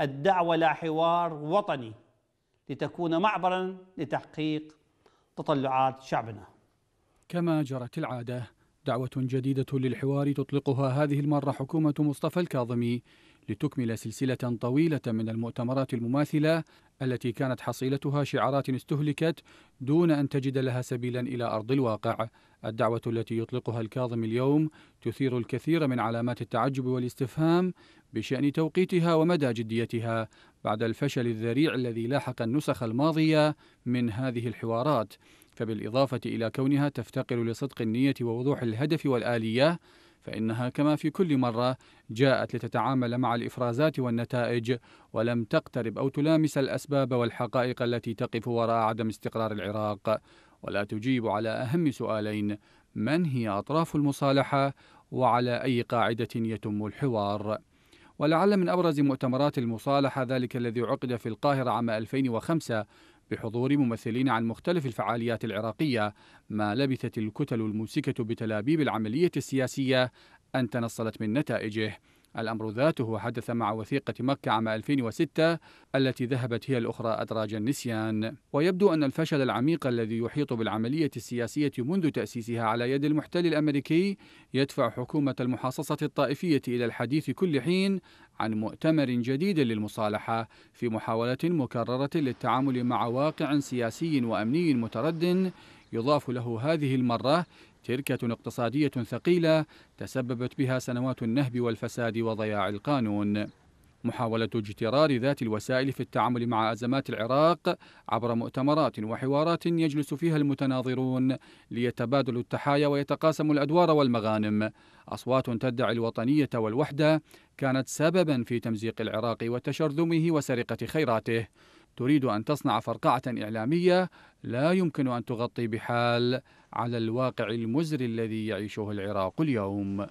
الدعوة لا حوار وطني لتكون معبرا لتحقيق تطلعات شعبنا كما جرت العادة دعوة جديدة للحوار تطلقها هذه المرة حكومة مصطفى الكاظمي لتكمل سلسلة طويلة من المؤتمرات المماثلة التي كانت حصيلتها شعارات استهلكت دون أن تجد لها سبيلا إلى أرض الواقع الدعوة التي يطلقها الكاظم اليوم تثير الكثير من علامات التعجب والاستفهام بشأن توقيتها ومدى جديتها بعد الفشل الذريع الذي لاحق النسخ الماضية من هذه الحوارات فبالإضافة إلى كونها تفتقر لصدق النية ووضوح الهدف والآلية فإنها كما في كل مرة جاءت لتتعامل مع الإفرازات والنتائج ولم تقترب أو تلامس الأسباب والحقائق التي تقف وراء عدم استقرار العراق ولا تجيب على أهم سؤالين من هي أطراف المصالحة وعلى أي قاعدة يتم الحوار ولعل من أبرز مؤتمرات المصالحة ذلك الذي عقد في القاهرة عام 2005 بحضور ممثلين عن مختلف الفعاليات العراقية ما لبثت الكتل الممسكة بتلابيب العملية السياسية أن تنصلت من نتائجه الأمر ذاته حدث مع وثيقة مكة عام 2006 التي ذهبت هي الأخرى أدراج النسيان ويبدو أن الفشل العميق الذي يحيط بالعملية السياسية منذ تأسيسها على يد المحتل الأمريكي يدفع حكومة المحاصصة الطائفية إلى الحديث كل حين عن مؤتمر جديد للمصالحة في محاولة مكررة للتعامل مع واقع سياسي وأمني متردٍ يضاف له هذه المرة تركة اقتصادية ثقيلة تسببت بها سنوات النهب والفساد وضياع القانون محاولة اجترار ذات الوسائل في التعامل مع أزمات العراق عبر مؤتمرات وحوارات يجلس فيها المتناظرون ليتبادلوا التحايا ويتقاسموا الأدوار والمغانم أصوات تدعي الوطنية والوحدة كانت سببا في تمزيق العراق وتشرذمه وسرقة خيراته تريد أن تصنع فرقعة إعلامية لا يمكن أن تغطي بحال على الواقع المزري الذي يعيشه العراق اليوم